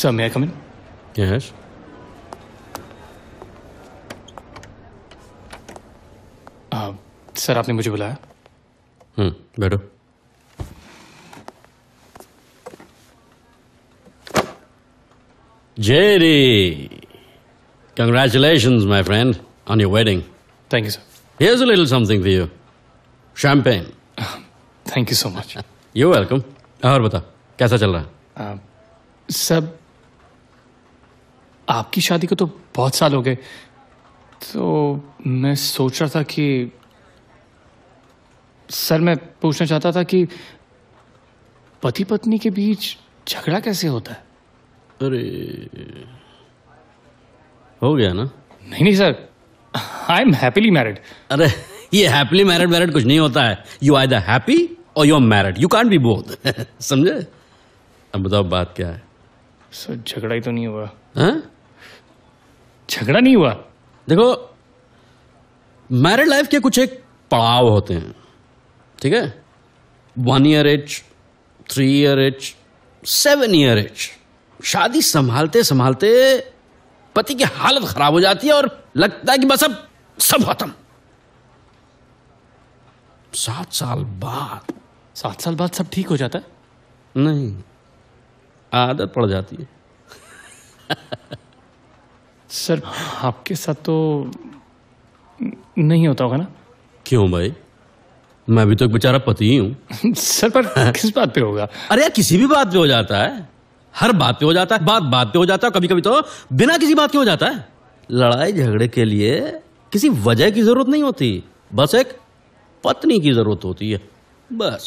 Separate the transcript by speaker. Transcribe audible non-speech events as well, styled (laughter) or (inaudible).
Speaker 1: Sir, may I come in? Yes. Sir uh, आपने मुझे बुलाया
Speaker 2: हम्म बैठो Jerry congratulation my friend on your wedding thank you sir here's a little something for you champagne thank you so much you welcome और बता कैसा चल रहा है uh, सब आपकी शादी को तो बहुत
Speaker 1: साल हो गए तो मैं सोच रहा था कि सर मैं पूछना चाहता था कि पति पत्नी के बीच
Speaker 2: झगड़ा कैसे होता है अरे हो गया ना नहीं नहीं sir I am happily married अरे ये हैप्पीली मैरिड मैरिड कुछ नहीं होता है यू आर द हैप्पी और you are married you can't be both समझे अब बताओ बात क्या है सर झगड़ा ही तो नहीं हुआ हाँ? झगड़ा नहीं हुआ देखो मैरिड लाइफ के कुछ एक पड़ाव होते हैं ठीक है one year age three year age seven year age शादी संभालते संभालते पति की हालत खराब हो जाती है और लगता है कि बस अब सब खत्म सात साल बाद सात साल बाद सब ठीक हो जाता है नहीं आदत पड़ जाती है
Speaker 1: (laughs) सर आपके साथ तो नहीं होता होगा ना
Speaker 2: क्यों भाई मैं भी तो एक बेचारा पति ही हूँ सर पर (laughs) किस बात पे होगा अरे यार किसी भी बात पे हो जाता है हर बात पे हो जाता है बात बात पे हो जाता है कभी कभी तो बिना किसी बात के हो जाता है लड़ाई झगड़े के लिए किसी वजह की जरूरत नहीं होती बस एक पत्नी की जरूरत होती है बस